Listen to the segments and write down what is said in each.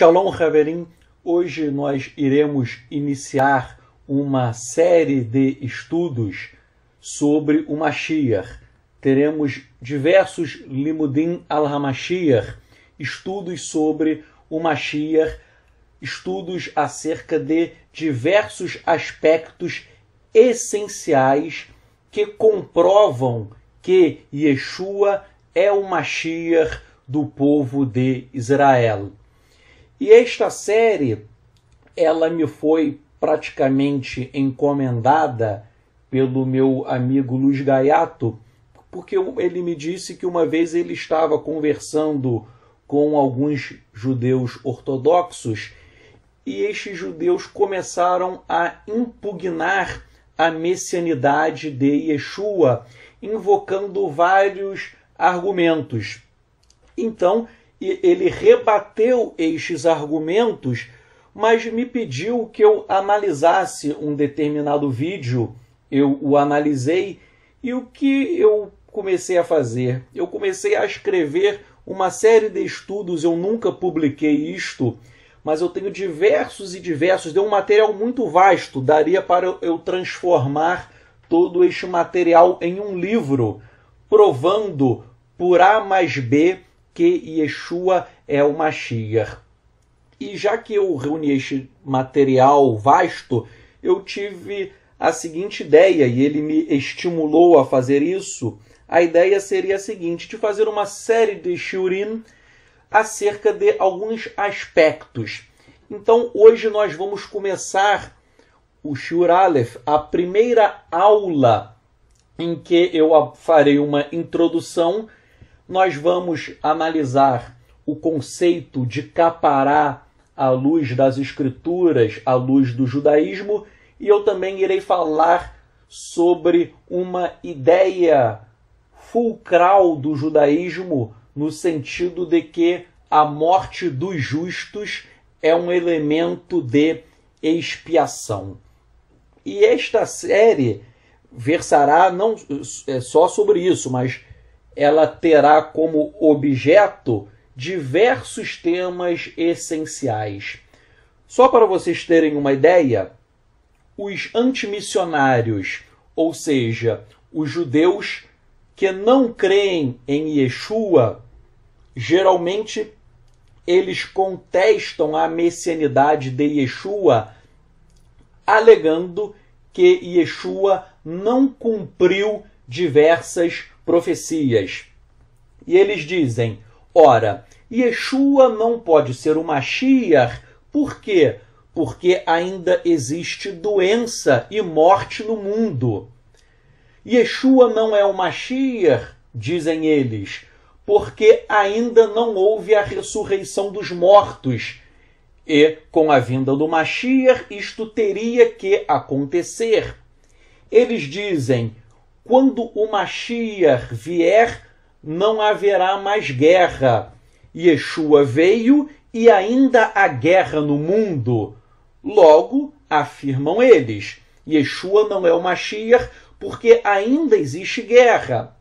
Shalom Haverim, hoje nós iremos iniciar uma série de estudos sobre o Mashiach. Teremos diversos Limudim al-Hamashiach, estudos sobre o Mashiach, estudos acerca de diversos aspectos essenciais que comprovam que Yeshua é o Mashiach do povo de Israel. E esta série, ela me foi praticamente encomendada pelo meu amigo Luiz Gaiato, porque ele me disse que uma vez ele estava conversando com alguns judeus ortodoxos e estes judeus começaram a impugnar a messianidade de Yeshua, invocando vários argumentos. Então, ele rebateu estes argumentos, mas me pediu que eu analisasse um determinado vídeo. Eu o analisei e o que eu comecei a fazer? Eu comecei a escrever uma série de estudos, eu nunca publiquei isto, mas eu tenho diversos e diversos, deu um material muito vasto, daria para eu transformar todo este material em um livro, provando por A mais B que Yeshua é o Mashiach. E já que eu reuni este material vasto, eu tive a seguinte ideia, e ele me estimulou a fazer isso. A ideia seria a seguinte: de fazer uma série de shurim acerca de alguns aspectos. Então, hoje nós vamos começar o Shur Aleph, a primeira aula em que eu farei uma introdução nós vamos analisar o conceito de capará à luz das escrituras, à luz do judaísmo, e eu também irei falar sobre uma ideia fulcral do judaísmo no sentido de que a morte dos justos é um elemento de expiação. E esta série versará não é, só sobre isso, mas ela terá como objeto diversos temas essenciais. Só para vocês terem uma ideia, os antimissionários, ou seja, os judeus que não creem em Yeshua, geralmente eles contestam a messianidade de Yeshua, alegando que Yeshua não cumpriu diversas profecias. E eles dizem: Ora, Yeshua não pode ser o Mashiach, por quê? Porque ainda existe doença e morte no mundo. Yeshua não é o Mashiach, dizem eles, porque ainda não houve a ressurreição dos mortos. E, com a vinda do Mashiach, isto teria que acontecer. Eles dizem: quando o Mashiach vier, não haverá mais guerra. Yeshua veio e ainda há guerra no mundo. Logo, afirmam eles, Yeshua não é o Mashiach porque ainda existe guerra.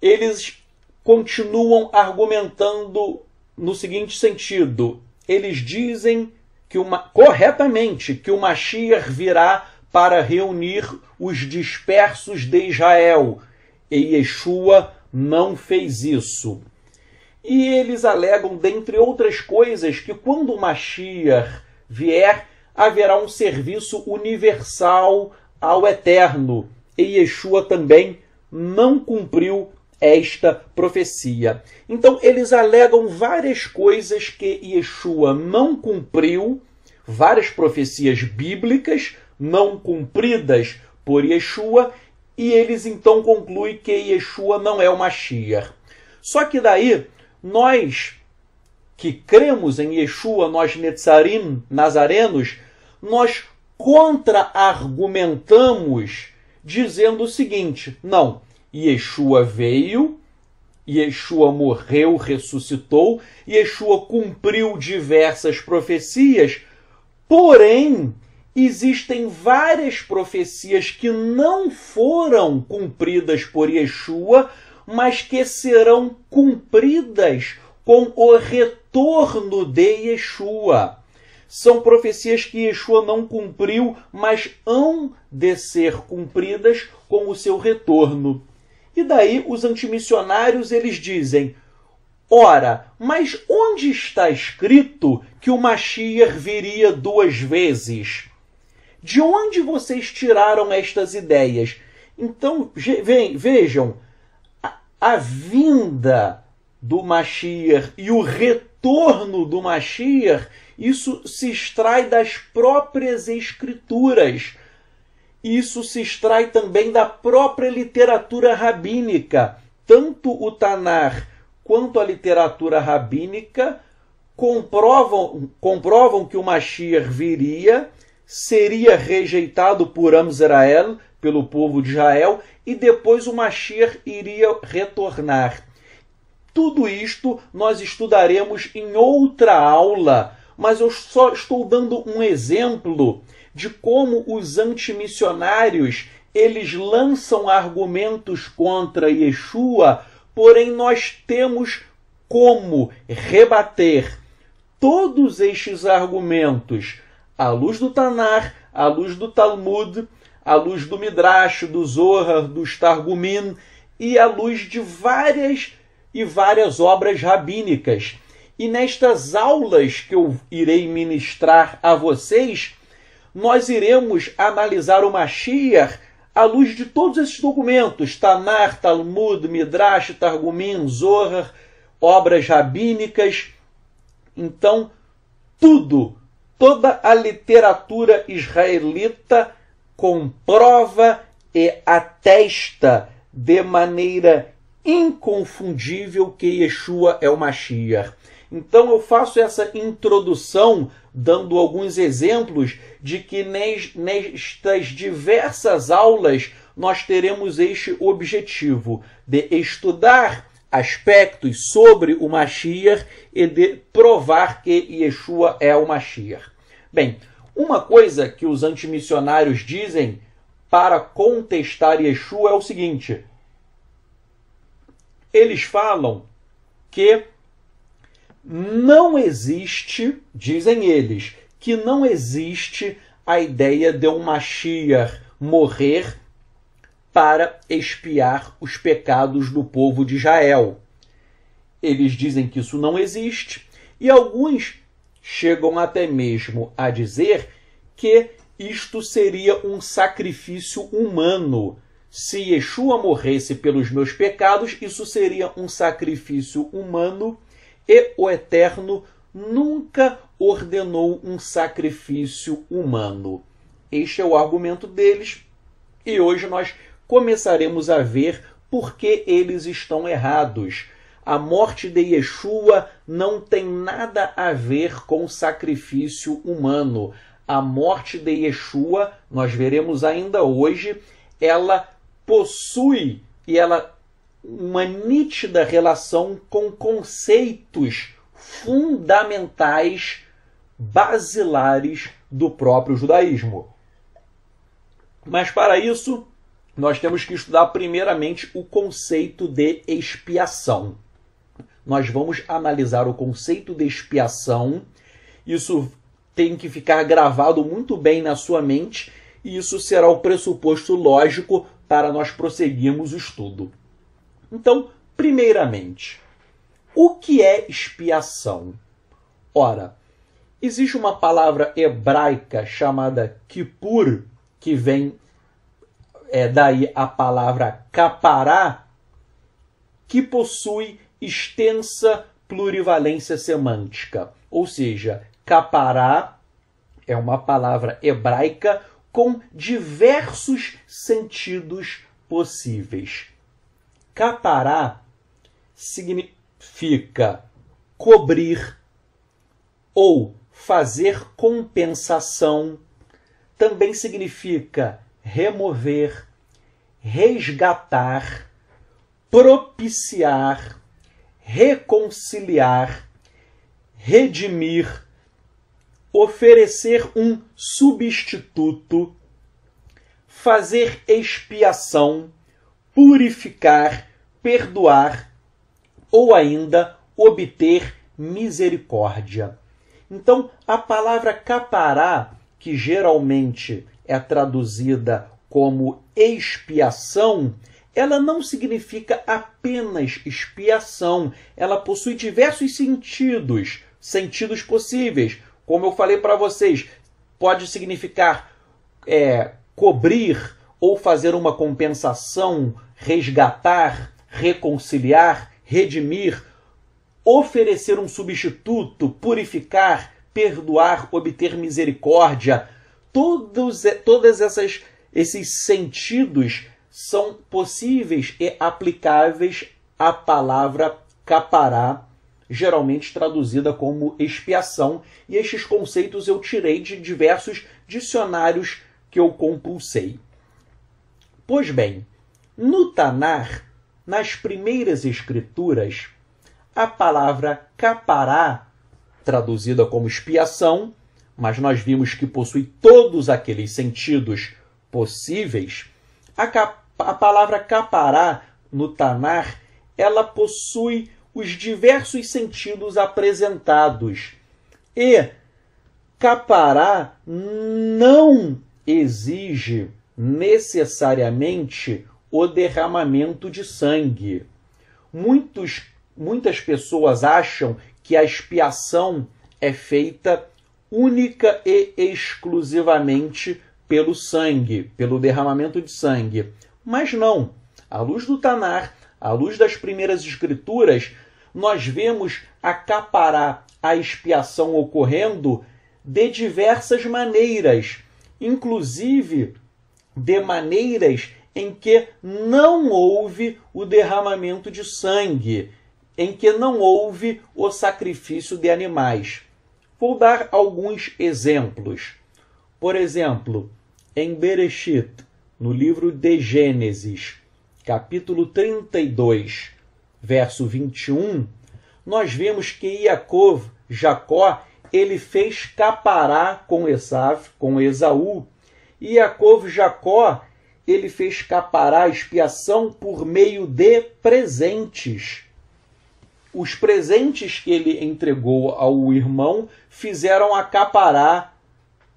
Eles continuam argumentando no seguinte sentido: eles dizem que uma, corretamente que o Mashiach virá para reunir os dispersos de Israel, e Yeshua não fez isso. E eles alegam, dentre outras coisas, que quando o Mashiach vier, haverá um serviço universal ao Eterno. E Yeshua também não cumpriu esta profecia. Então, eles alegam várias coisas que Yeshua não cumpriu, várias profecias bíblicas, não cumpridas por Yeshua, e eles então concluem que Yeshua não é o Mashiach. Só que daí, nós que cremos em Yeshua, nós Netzarim, nazarenos, nós contra-argumentamos dizendo o seguinte: não, Yeshua veio, Yeshua morreu, ressuscitou, Yeshua cumpriu diversas profecias, porém, existem várias profecias que não foram cumpridas por Yeshua, mas que serão cumpridas com o retorno de Yeshua. São profecias que Yeshua não cumpriu, mas hão de ser cumpridas com o seu retorno. E daí os antimissionários eles dizem: Ora, mas onde está escrito que o Mashiach viria duas vezes? De onde vocês tiraram estas ideias? Então, vejam, a, vinda do Mashiach e o retorno do Mashiach, isso se extrai das próprias escrituras. Isso se extrai também da própria literatura rabínica. Tanto o Tanar quanto a literatura rabínica comprovam, comprovam que o Mashiach viria seria rejeitado por Amzerael, pelo povo de Israel, e depois o Mashir iria retornar. Tudo isto nós estudaremos em outra aula, mas eu só estou dando um exemplo de como os antimissionários eles lançam argumentos contra Yeshua, porém nós temos como rebater todos estes argumentos à luz do Tanar, à luz do Talmud, à luz do Midrash, do Zohar, dos Targumim e à luz de várias e várias obras rabínicas. E nestas aulas que eu irei ministrar a vocês, nós iremos analisar o Mashiach à luz de todos esses documentos: Tanar, Talmud, Midrash, Targumim, Zohar, obras rabínicas. Então, tudo toda a literatura israelita comprova e atesta de maneira inconfundível que Yeshua é o Mashiach. Então eu faço essa introdução dando alguns exemplos de que nestas diversas aulas nós teremos este objetivo de estudar aspectos sobre o Mashiach e de provar que Yeshua é o Mashiach. Bem, uma coisa que os antimissionários dizem para contestar Yeshua é o seguinte: eles falam que não existe, dizem eles, que não existe a ideia de um Mashiach morrer para expiar os pecados do povo de Israel. Eles dizem que isso não existe e alguns chegam até mesmo a dizer que isto seria um sacrifício humano. Se Yeshua morresse pelos meus pecados, isso seria um sacrifício humano e o Eterno nunca ordenou um sacrifício humano. Este é o argumento deles e hoje nós começaremos a ver por que eles estão errados. A morte de Yeshua não tem nada a ver com sacrifício humano. A morte de Yeshua, nós veremos ainda hoje, ela possui e ela uma nítida relação com conceitos fundamentais basilares do próprio judaísmo. Mas para isso, nós temos que estudar primeiramente o conceito de expiação. Nós vamos analisar o conceito de expiação. Isso tem que ficar gravado muito bem na sua mente e isso será o pressuposto lógico para nós prosseguirmos o estudo. Então, primeiramente, o que é expiação? Ora, existe uma palavra hebraica chamada kipur que vem é daí a palavra capará, que possui extensa plurivalência semântica. Ou seja, capará é uma palavra hebraica com diversos sentidos possíveis. Capará significa cobrir ou fazer compensação. Também significa remover, resgatar, propiciar, reconciliar, redimir, oferecer um substituto, fazer expiação, purificar, perdoar ou ainda obter misericórdia. Então, a palavra capará, que geralmente é traduzida como expiação, ela não significa apenas expiação, ela possui diversos sentidos, sentidos possíveis. Como eu falei para vocês, pode significar é, cobrir ou fazer uma compensação, resgatar, reconciliar, redimir, oferecer um substituto, purificar, perdoar, obter misericórdia, todos, todas essas esses sentidos são possíveis e aplicáveis à palavra capará, geralmente traduzida como expiação, e estes conceitos eu tirei de diversos dicionários que eu compulsei. Pois bem, no Tanar, nas primeiras escrituras, a palavra capará, traduzida como expiação, mas nós vimos que possui todos aqueles sentidos possíveis, a, cap a palavra capará no Tanar, ela possui os diversos sentidos apresentados. E capará não exige necessariamente o derramamento de sangue. Muitos, muitas pessoas acham que a expiação é feita única e exclusivamente pelo sangue, pelo derramamento de sangue. Mas não. À luz do Tanar, à luz das primeiras escrituras, nós vemos acaparar a expiação ocorrendo de diversas maneiras, inclusive de maneiras em que não houve o derramamento de sangue, em que não houve o sacrifício de animais. Vou dar alguns exemplos. Por exemplo, em Bereshit, no livro de Gênesis, capítulo 32, verso 21, nós vemos que Yaakov, Jacó, ele fez capará com Esav, com Esaú. E Yaakov, Jacó, ele fez capará expiação por meio de presentes os presentes que ele entregou ao irmão fizeram acaparar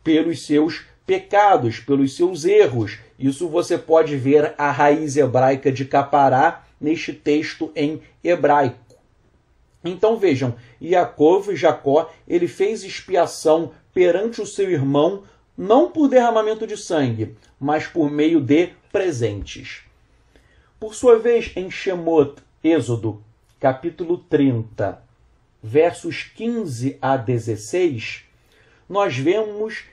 pelos seus pecados, pelos seus erros. Isso você pode ver a raiz hebraica de capará neste texto em hebraico. Então vejam, Yaakov, Jacó, ele fez expiação perante o seu irmão, não por derramamento de sangue, mas por meio de presentes. Por sua vez, em Shemot, Êxodo, capítulo 30, versos 15 a 16, nós vemos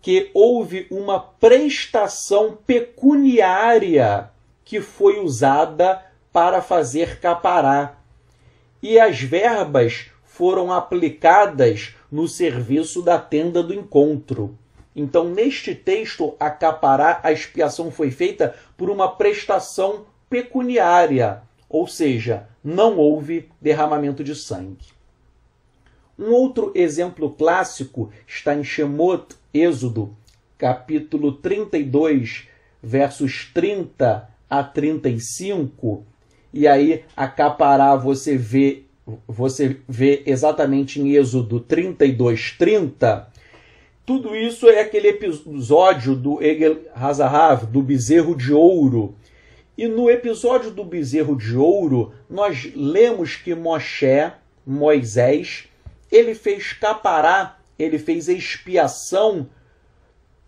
que houve uma prestação pecuniária que foi usada para fazer capará. E as verbas foram aplicadas no serviço da tenda do encontro. Então, neste texto, a capará, a expiação foi feita por uma prestação pecuniária ou seja, não houve derramamento de sangue. Um outro exemplo clássico está em Shemot, Êxodo, capítulo 32, versos 30 a 35, e aí a capará você vê você vê exatamente em Êxodo 32, 30, tudo isso é aquele episódio do Egel Hazahav, do bezerro de ouro, e no episódio do bezerro de ouro, nós lemos que Moshe, Moisés, ele fez capará, ele fez expiação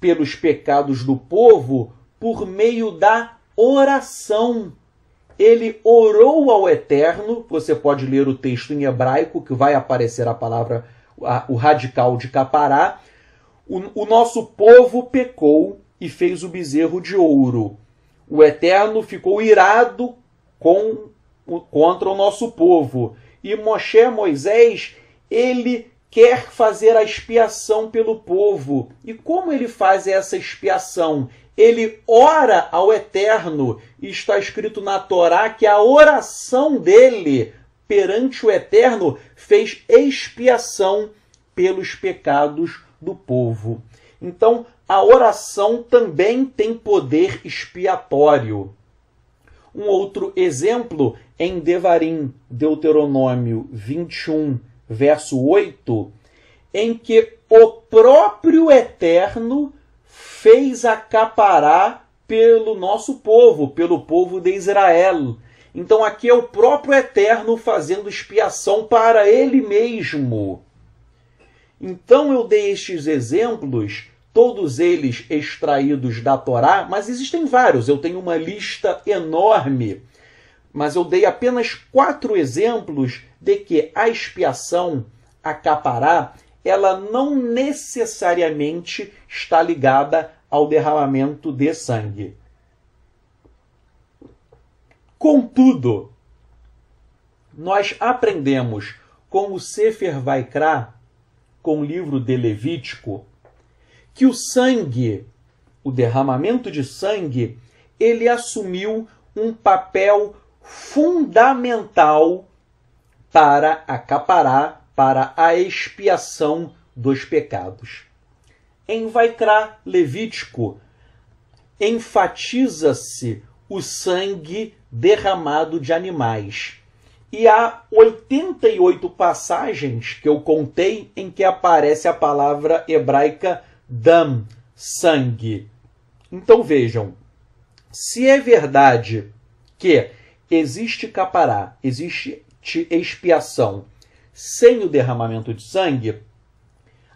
pelos pecados do povo por meio da oração. Ele orou ao Eterno, você pode ler o texto em hebraico, que vai aparecer a palavra, o radical de capará. O, o nosso povo pecou e fez o bezerro de ouro o Eterno ficou irado com, contra o nosso povo. E Moshe, Moisés, ele quer fazer a expiação pelo povo. E como ele faz essa expiação? Ele ora ao Eterno. Está escrito na Torá que a oração dele perante o Eterno fez expiação pelos pecados do povo. Então, a oração também tem poder expiatório. Um outro exemplo em Devarim, Deuteronômio 21, verso 8, em que o próprio Eterno fez acaparar pelo nosso povo, pelo povo de Israel. Então aqui é o próprio Eterno fazendo expiação para ele mesmo. Então eu dei estes exemplos todos eles extraídos da Torá, mas existem vários, eu tenho uma lista enorme. Mas eu dei apenas quatro exemplos de que a expiação, a capará, ela não necessariamente está ligada ao derramamento de sangue. Contudo, nós aprendemos com o Sefer Vaikra, com o livro de Levítico, que o sangue, o derramamento de sangue, ele assumiu um papel fundamental para acaparar, para a expiação dos pecados. Em Vaikra Levítico, enfatiza-se o sangue derramado de animais. E há 88 passagens que eu contei em que aparece a palavra hebraica dam, sangue. Então vejam, se é verdade que existe capará, existe expiação sem o derramamento de sangue,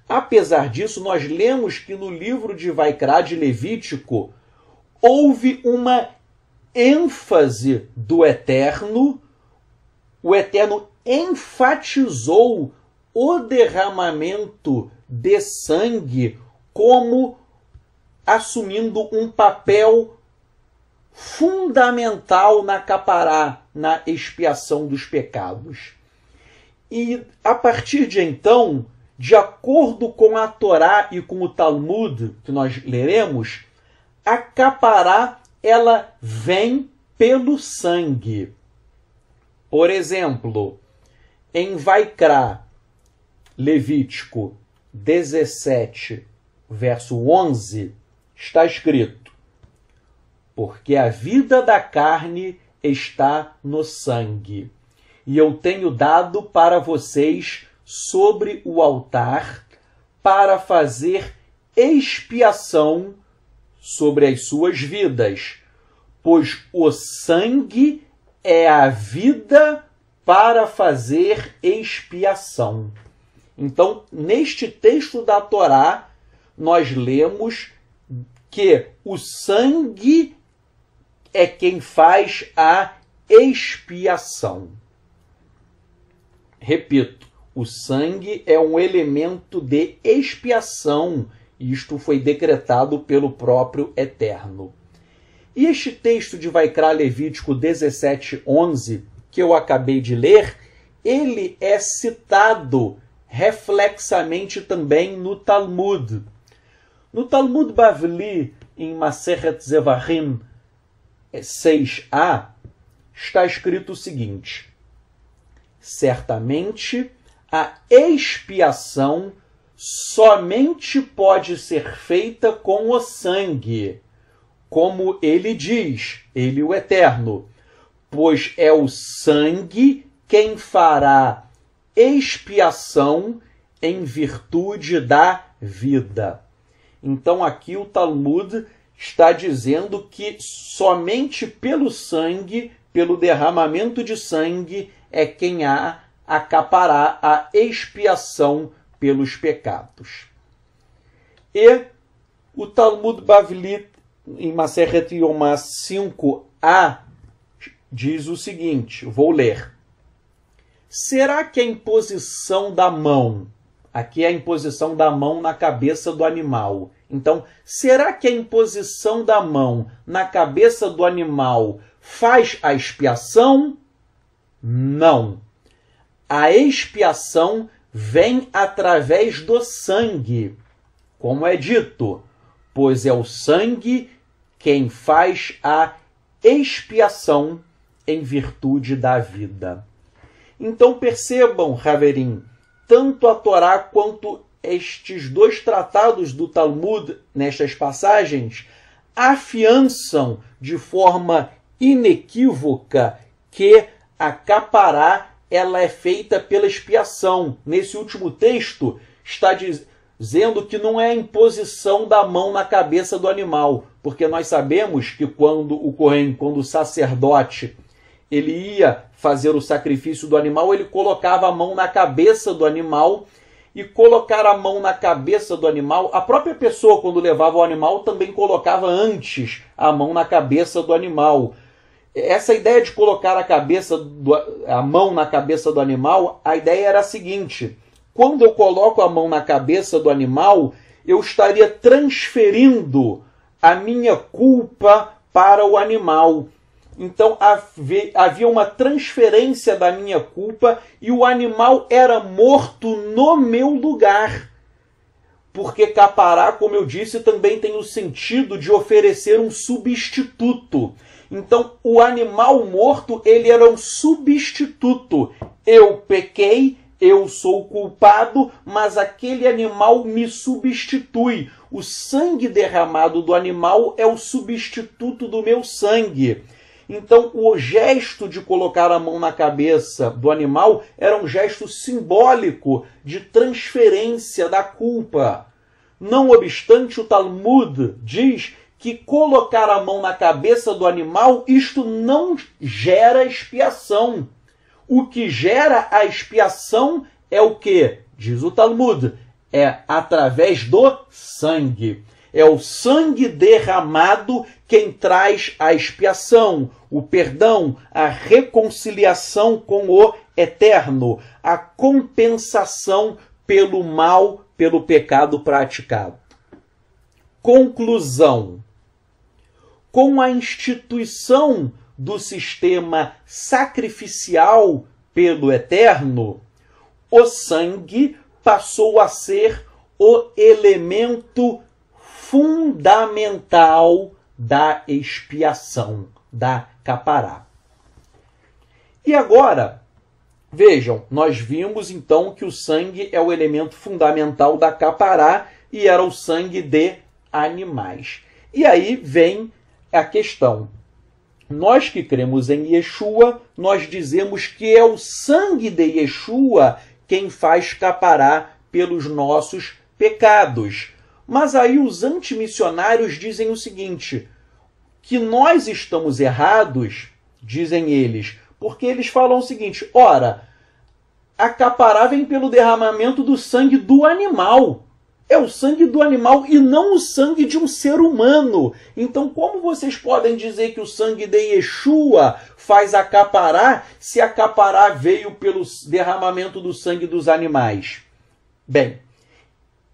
apesar disso, nós lemos que no livro de Vaikra de Levítico houve uma ênfase do Eterno, o Eterno enfatizou o derramamento de sangue como assumindo um papel fundamental na capará, na expiação dos pecados. E a partir de então, de acordo com a Torá e com o Talmud que nós leremos, a capará ela vem pelo sangue. Por exemplo, em Vaikra, Levítico 17, verso 11, está escrito: Porque a vida da carne está no sangue, e eu tenho dado para vocês sobre o altar para fazer expiação sobre as suas vidas, pois o sangue é a vida para fazer expiação. Então, neste texto da Torá, nós lemos que o sangue é quem faz a expiação. Repito, o sangue é um elemento de expiação. Isto foi decretado pelo próprio Eterno. E este texto de Vaikra Levítico 11, que eu acabei de ler, ele é citado reflexamente também no Talmud. No Talmud Bavli, em Maseret Zevarim 6a, está escrito o seguinte: Certamente a expiação somente pode ser feita com o sangue, como ele diz, ele o eterno, pois é o sangue quem fará expiação em virtude da vida. Então aqui o Talmud está dizendo que somente pelo sangue, pelo derramamento de sangue, é quem há acapará a expiação pelos pecados. E o Talmud Bavli, em Maseret Yomá 5a, diz o seguinte, vou ler. Será que a imposição da mão Aqui é a imposição da mão na cabeça do animal. Então, será que a imposição da mão na cabeça do animal faz a expiação? Não. A expiação vem através do sangue, como é dito, pois é o sangue quem faz a expiação em virtude da vida. Então percebam, Raverim, tanto a Torá quanto estes dois tratados do Talmud nestas passagens afiançam de forma inequívoca que a capará ela é feita pela expiação. Nesse último texto está dizendo que não é a imposição da mão na cabeça do animal, porque nós sabemos que quando o Cohen, quando o sacerdote ele ia fazer o sacrifício do animal, ele colocava a mão na cabeça do animal e colocar a mão na cabeça do animal, a própria pessoa quando levava o animal também colocava antes a mão na cabeça do animal. Essa ideia de colocar a cabeça do, a mão na cabeça do animal, a ideia era a seguinte: quando eu coloco a mão na cabeça do animal, eu estaria transferindo a minha culpa para o animal. Então havia uma transferência da minha culpa e o animal era morto no meu lugar. Porque capará, como eu disse, também tem o sentido de oferecer um substituto. Então, o animal morto, ele era um substituto. Eu pequei, eu sou culpado, mas aquele animal me substitui. O sangue derramado do animal é o substituto do meu sangue. Então, o gesto de colocar a mão na cabeça do animal era um gesto simbólico de transferência da culpa. Não obstante, o Talmud diz que colocar a mão na cabeça do animal, isto não gera expiação. O que gera a expiação é o que? Diz o Talmud, é através do sangue. É o sangue derramado quem traz a expiação, o perdão, a reconciliação com o eterno, a compensação pelo mal, pelo pecado praticado. Conclusão: Com a instituição do sistema sacrificial pelo eterno, o sangue passou a ser o elemento fundamental da expiação, da capará. E agora, vejam, nós vimos então que o sangue é o elemento fundamental da capará e era o sangue de animais. E aí vem a questão. Nós que cremos em Yeshua, nós dizemos que é o sangue de Yeshua quem faz capará pelos nossos pecados. Mas aí os antimissionários dizem o seguinte: que nós estamos errados, dizem eles, porque eles falam o seguinte: ora, acapará vem pelo derramamento do sangue do animal. É o sangue do animal e não o sangue de um ser humano. Então, como vocês podem dizer que o sangue de Yeshua faz acaparar se acaparar veio pelo derramamento do sangue dos animais? Bem,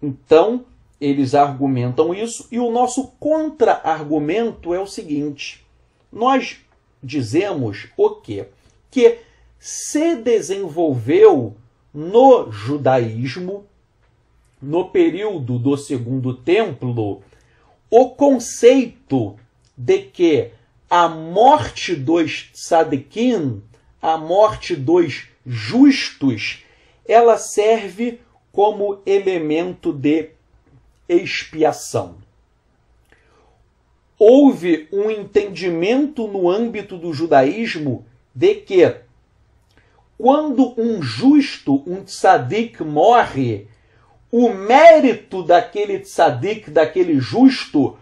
então eles argumentam isso e o nosso contra-argumento é o seguinte: nós dizemos o quê? Que se desenvolveu no judaísmo, no período do Segundo Templo, o conceito de que a morte dos sadiquim, a morte dos justos, ela serve como elemento de expiação. Houve um entendimento no âmbito do judaísmo de que, quando um justo, um tzadik, morre, o mérito daquele tzadik, daquele justo,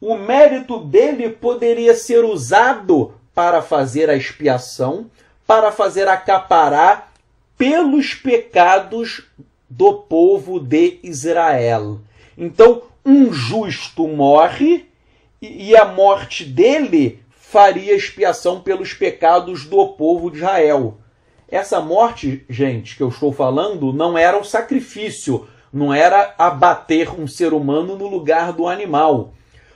o mérito dele poderia ser usado para fazer a expiação, para fazer acaparar pelos pecados do povo de Israel. Então, um justo morre e a morte dele faria expiação pelos pecados do povo de Israel. Essa morte, gente, que eu estou falando, não era o sacrifício, não era abater um ser humano no lugar do animal.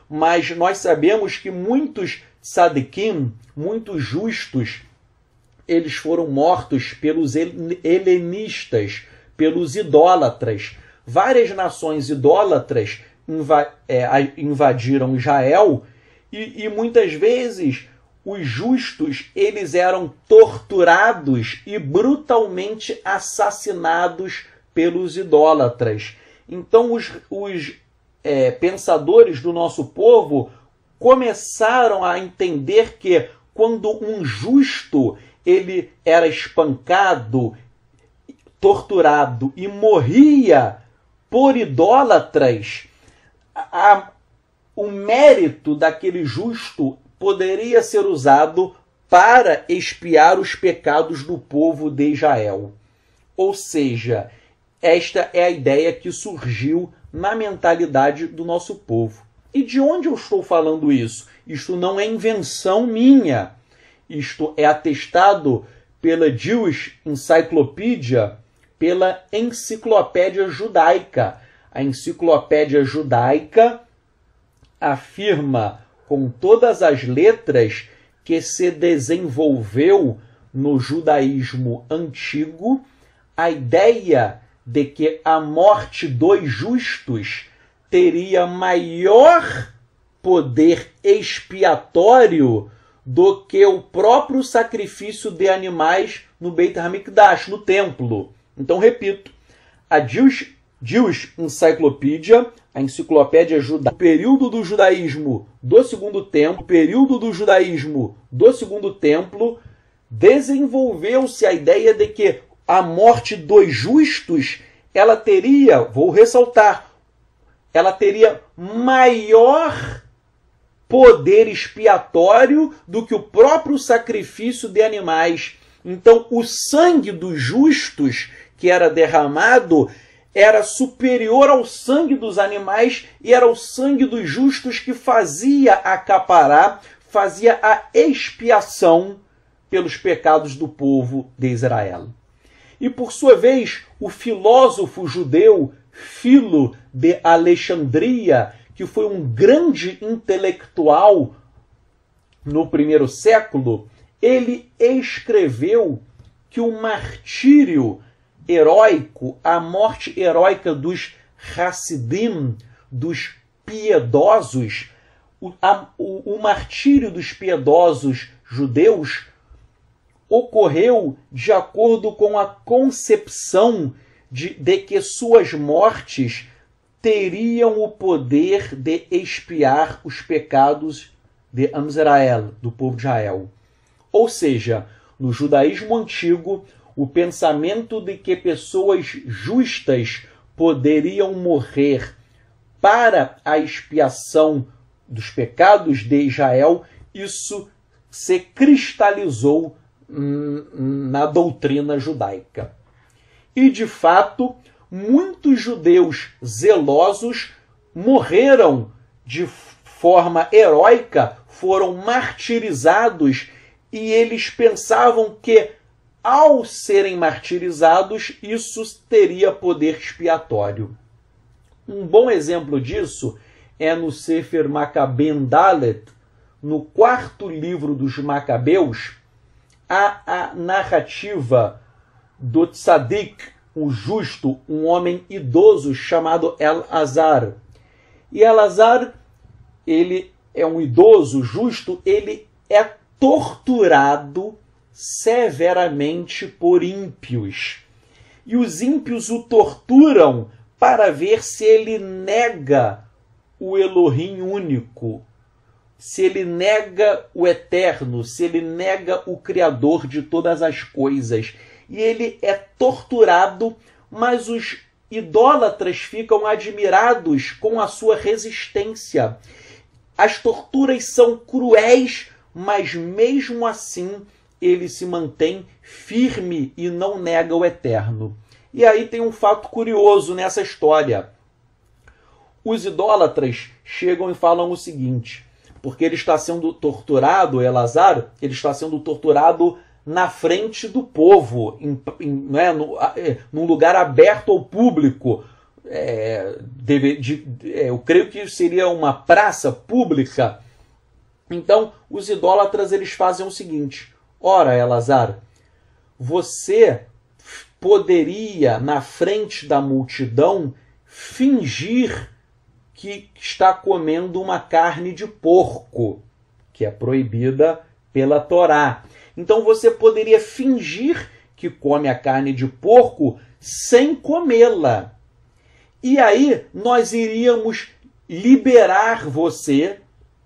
Mas nós sabemos que muitos sadiquim, muitos justos, eles foram mortos pelos helenistas, pelos idólatras, várias nações idólatras é, invadiram Israel e, e muitas vezes os justos eles eram torturados e brutalmente assassinados pelos idólatras. Então os, os é, pensadores do nosso povo começaram a entender que quando um justo ele era espancado, torturado e morria por idólatras, a, o mérito daquele justo poderia ser usado para expiar os pecados do povo de Israel. Ou seja, esta é a ideia que surgiu na mentalidade do nosso povo. E de onde eu estou falando isso? Isto não é invenção minha. Isto é atestado pela Jewish Encyclopedia, pela Enciclopédia Judaica. A Enciclopédia Judaica afirma com todas as letras que se desenvolveu no judaísmo antigo a ideia de que a morte dos justos teria maior poder expiatório do que o próprio sacrifício de animais no Beit HaMikdash, no templo. Então, repito, a Jewish, Jewish Encyclopedia, a enciclopédia judaica, o período do judaísmo do segundo templo, período do judaísmo do segundo templo, desenvolveu-se a ideia de que a morte dos justos, ela teria, vou ressaltar, ela teria maior poder expiatório do que o próprio sacrifício de animais. Então, o sangue dos justos que era derramado era superior ao sangue dos animais e era o sangue dos justos que fazia acaparar, fazia a expiação pelos pecados do povo de Israel. E por sua vez, o filósofo judeu Filo de Alexandria, que foi um grande intelectual no primeiro século, ele escreveu que o martírio heróico, a morte heróica dos Hassidim, dos piedosos, o, a, o, o martírio dos piedosos judeus ocorreu de acordo com a concepção de, de que suas mortes teriam o poder de expiar os pecados de Amzerael, do povo de Israel. Ou seja, no judaísmo antigo, o pensamento de que pessoas justas poderiam morrer para a expiação dos pecados de Israel, isso se cristalizou hum, na doutrina judaica. E de fato, muitos judeus zelosos morreram de forma heróica, foram martirizados e eles pensavam que ao serem martirizados, isso teria poder expiatório. Um bom exemplo disso é no Sefer Macabem Dalet, no quarto livro dos Macabeus, há a narrativa do Tzadik, o justo, um homem idoso chamado El-Azar. E El-Azar, ele é um idoso justo, ele é torturado severamente por ímpios. E os ímpios o torturam para ver se ele nega o Elohim único, se ele nega o eterno, se ele nega o Criador de todas as coisas. E ele é torturado, mas os idólatras ficam admirados com a sua resistência. As torturas são cruéis, mas mesmo assim ele se mantém firme e não nega o eterno. E aí tem um fato curioso nessa história. Os idólatras chegam e falam o seguinte: porque ele está sendo torturado, é ele está sendo torturado na frente do povo, em, em, né, no, é, num lugar aberto ao público. É, deve, de, é, eu creio que seria uma praça pública. Então, os idólatras eles fazem o seguinte: Ora, Elazar, você poderia, na frente da multidão, fingir que está comendo uma carne de porco, que é proibida pela Torá. Então você poderia fingir que come a carne de porco sem comê-la. E aí nós iríamos liberar você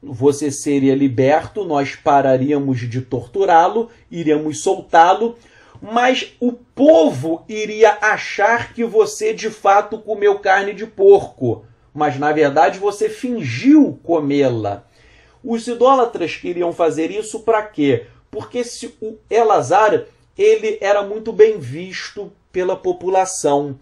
você seria liberto, nós pararíamos de torturá-lo, iríamos soltá-lo, mas o povo iria achar que você de fato comeu carne de porco, mas na verdade você fingiu comê-la. Os idólatras queriam fazer isso para quê? Porque se o Elazar ele era muito bem visto pela população.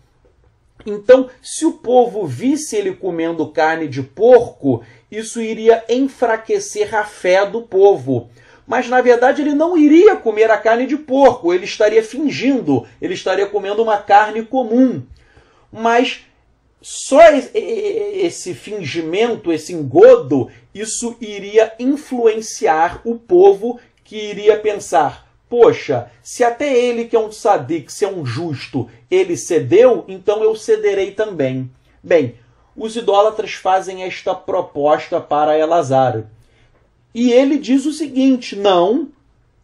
Então, se o povo visse ele comendo carne de porco, isso iria enfraquecer a fé do povo. Mas na verdade ele não iria comer a carne de porco, ele estaria fingindo, ele estaria comendo uma carne comum. Mas só esse fingimento, esse engodo, isso iria influenciar o povo que iria pensar: poxa, se até ele que é um sadik, se é um justo, ele cedeu, então eu cederei também. Bem, os idólatras fazem esta proposta para Elazar. E ele diz o seguinte: não,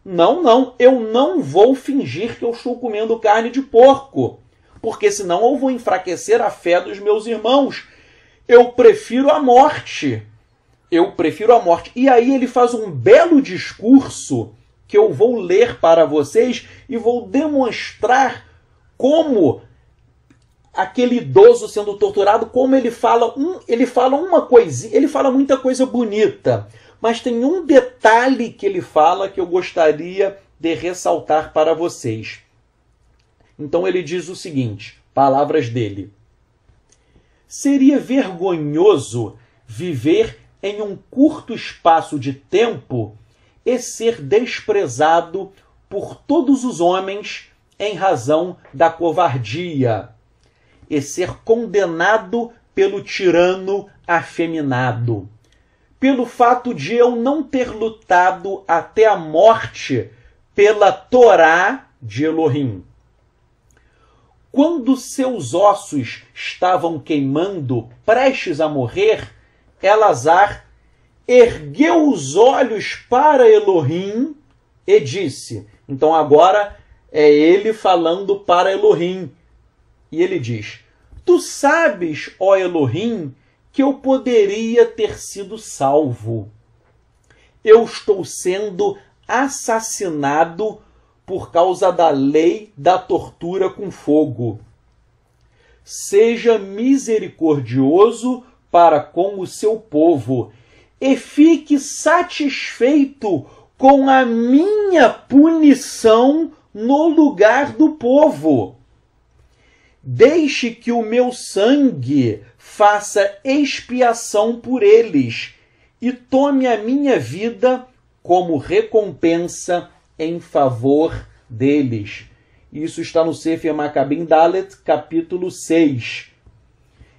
não, não, eu não vou fingir que eu estou comendo carne de porco, porque senão eu vou enfraquecer a fé dos meus irmãos. Eu prefiro a morte. Eu prefiro a morte. E aí ele faz um belo discurso que eu vou ler para vocês e vou demonstrar como aquele idoso sendo torturado, como ele fala um, ele fala uma coisinha, ele fala muita coisa bonita, mas tem um detalhe que ele fala que eu gostaria de ressaltar para vocês. Então ele diz o seguinte, palavras dele: Seria vergonhoso viver em um curto espaço de tempo e ser desprezado por todos os homens em razão da covardia e ser condenado pelo tirano afeminado. Pelo fato de eu não ter lutado até a morte pela Torá de Elohim. Quando seus ossos estavam queimando, prestes a morrer, Elazar ergueu os olhos para Elohim e disse: Então agora é ele falando para Elohim. E ele diz: Tu sabes, ó Elohim, que eu poderia ter sido salvo. Eu estou sendo assassinado por causa da lei da tortura com fogo. Seja misericordioso para com o seu povo e fique satisfeito com a minha punição no lugar do povo. Deixe que o meu sangue faça expiação por eles e tome a minha vida como recompensa em favor deles. Isso está no Sefer Maccabim Dalet, capítulo 6.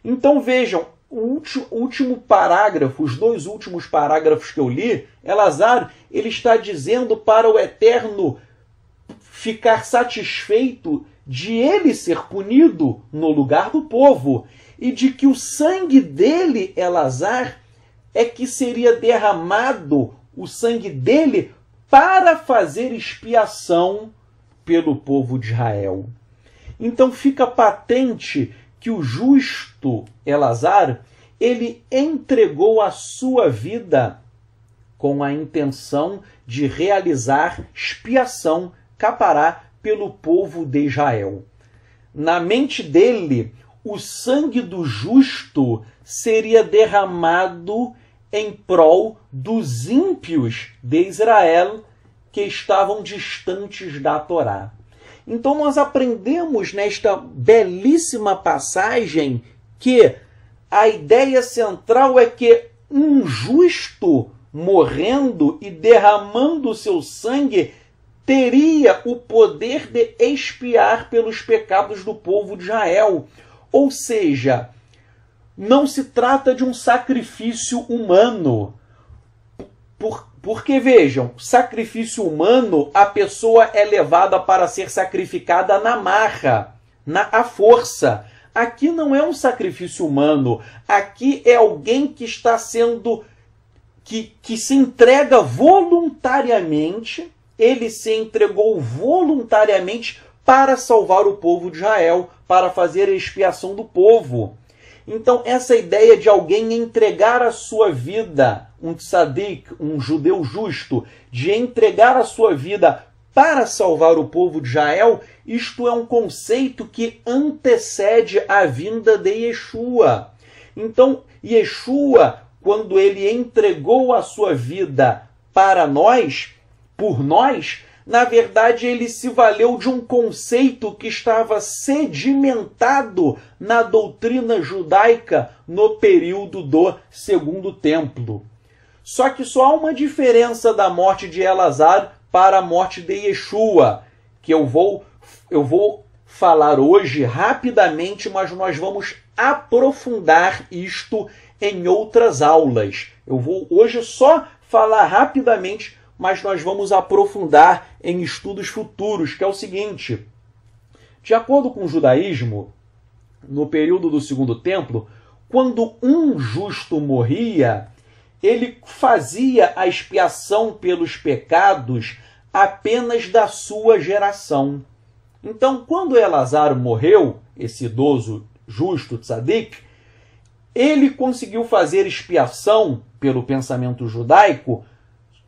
Então vejam, o último parágrafo, os dois últimos parágrafos que eu li, Elazar, ele está dizendo para o Eterno ficar satisfeito de ele ser punido no lugar do povo e de que o sangue dele, Elazar, é que seria derramado o sangue dele para fazer expiação pelo povo de Israel. Então fica patente que o justo Elazar, ele entregou a sua vida com a intenção de realizar expiação, capará pelo povo de Israel. Na mente dele, o sangue do justo seria derramado em prol dos ímpios de Israel que estavam distantes da Torá. Então nós aprendemos nesta belíssima passagem que a ideia central é que um justo morrendo e derramando o seu sangue teria o poder de expiar pelos pecados do povo de Israel. Ou seja, não se trata de um sacrifício humano. Por, porque vejam, sacrifício humano, a pessoa é levada para ser sacrificada na marra, na à força. Aqui não é um sacrifício humano, aqui é alguém que está sendo que, que se entrega voluntariamente ele se entregou voluntariamente para salvar o povo de Israel, para fazer a expiação do povo. Então, essa ideia de alguém entregar a sua vida, um tzadik, um judeu justo, de entregar a sua vida para salvar o povo de Israel, isto é um conceito que antecede a vinda de Yeshua. Então, Yeshua, quando ele entregou a sua vida para nós, por nós, na verdade ele se valeu de um conceito que estava sedimentado na doutrina judaica no período do Segundo Templo. Só que só há uma diferença da morte de Elazar para a morte de Yeshua, que eu vou eu vou falar hoje rapidamente, mas nós vamos aprofundar isto em outras aulas. Eu vou hoje só falar rapidamente mas nós vamos aprofundar em estudos futuros, que é o seguinte: de acordo com o judaísmo, no período do Segundo Templo, quando um justo morria, ele fazia a expiação pelos pecados apenas da sua geração. Então, quando Elazar morreu, esse idoso justo, tzadik, ele conseguiu fazer expiação pelo pensamento judaico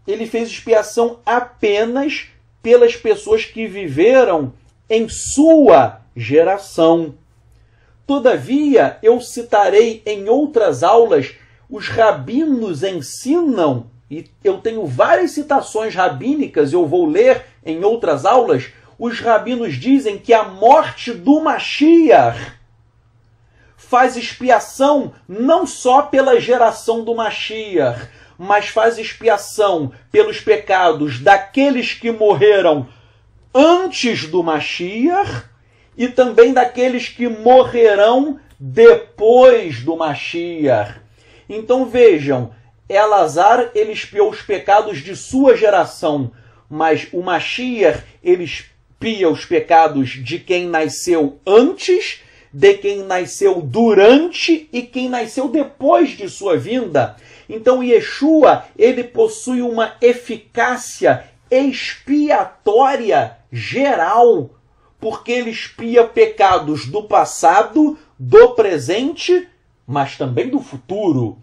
ele fez expiação apenas pelas pessoas que viveram em sua geração. Todavia, eu citarei em outras aulas, os rabinos ensinam, e eu tenho várias citações rabínicas, eu vou ler em outras aulas, os rabinos dizem que a morte do Mashiach faz expiação não só pela geração do Mashiach, mas faz expiação pelos pecados daqueles que morreram antes do Mashiach e também daqueles que morrerão depois do Mashiach. Então vejam, Elazar ele espiou os pecados de sua geração, mas o Mashiach ele expia os pecados de quem nasceu antes, de quem nasceu durante e quem nasceu depois de sua vinda. Então Yeshua, ele possui uma eficácia expiatória geral, porque ele expia pecados do passado, do presente, mas também do futuro.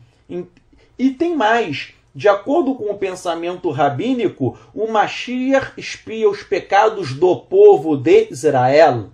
E tem mais. De acordo com o pensamento rabínico, o Mashiach expia os pecados do povo de Israel.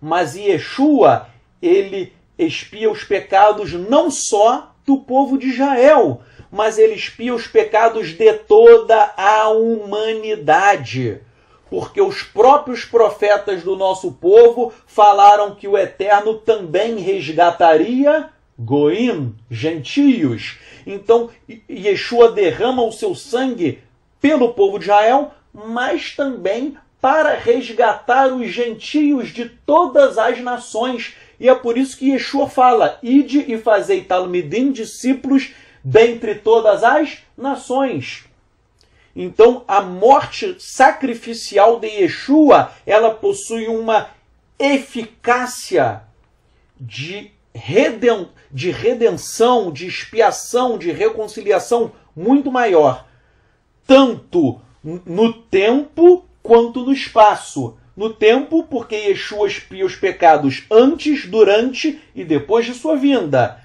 Mas Yeshua, ele expia os pecados não só do povo de Israel, mas ele espia os pecados de toda a humanidade. Porque os próprios profetas do nosso povo falaram que o Eterno também resgataria Goim, gentios. Então, Yeshua derrama o seu sangue pelo povo de Israel, mas também para resgatar os gentios de todas as nações e é por isso que Yeshua fala: Ide e fazei Talmidim discípulos dentre todas as nações. Então, a morte sacrificial de Yeshua, ela possui uma eficácia de, reden de redenção, de expiação, de reconciliação muito maior, tanto no tempo quanto no espaço no tempo, porque Yeshua expia os pecados antes, durante e depois de sua vinda.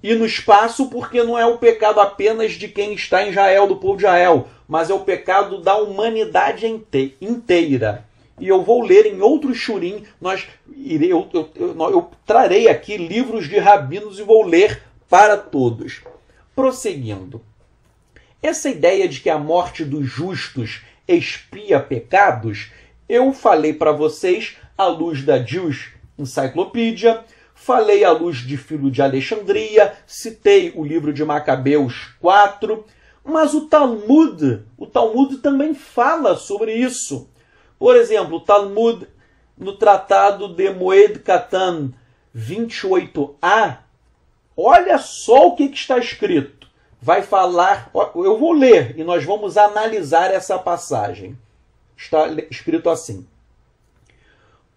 E no espaço, porque não é o pecado apenas de quem está em Israel, do povo de Israel, mas é o pecado da humanidade inteira. E eu vou ler em outro shurim, nós irei, eu, eu, eu, eu trarei aqui livros de rabinos e vou ler para todos. Prosseguindo. Essa ideia de que a morte dos justos expia pecados eu falei para vocês à luz da Jewish Encyclopedia, falei à luz de Filo de Alexandria, citei o livro de Macabeus 4, mas o Talmud, o Talmud também fala sobre isso. Por exemplo, o Talmud no tratado de Moed Katan 28a, olha só o que, que está escrito. Vai falar, eu vou ler e nós vamos analisar essa passagem está escrito assim: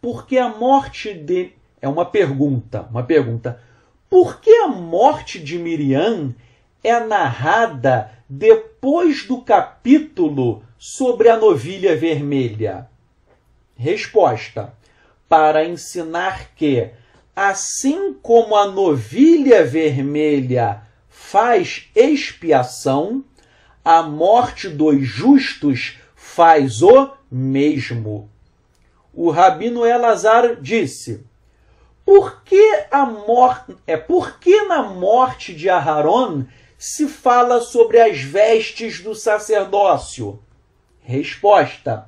Porque a morte de é uma pergunta, uma pergunta. Por que a morte de Miriam é narrada depois do capítulo sobre a novilha vermelha? Resposta: Para ensinar que, assim como a novilha vermelha faz expiação, a morte dos justos faz o mesmo. O rabino Elazar disse: Por que a morte é por que na morte de Aharon se fala sobre as vestes do sacerdócio? Resposta: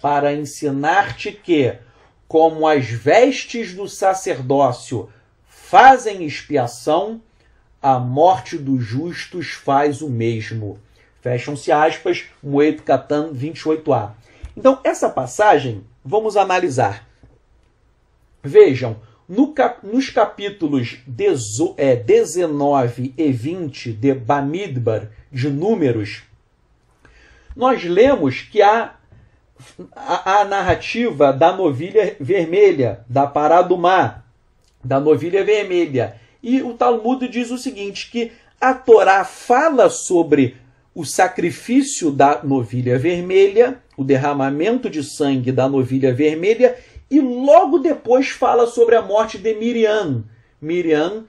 Para ensinar-te que como as vestes do sacerdócio fazem expiação, a morte dos justos faz o mesmo. Fecham-se aspas, Moedo Catan 28a. Então, essa passagem, vamos analisar. Vejam, no cap nos capítulos dezo, é, 19 e 20 de Bamidbar, de Números, nós lemos que há a, a, narrativa da novilha vermelha, da pará do mar, da novilha vermelha. E o Talmud diz o seguinte, que a Torá fala sobre o sacrifício da novilha vermelha, o derramamento de sangue da novilha vermelha, e logo depois fala sobre a morte de Miriam. Miriam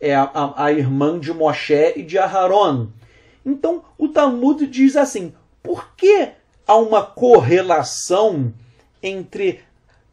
é a, a, a irmã de Moshe e de Aharon. Então o Talmud diz assim: por que há uma correlação entre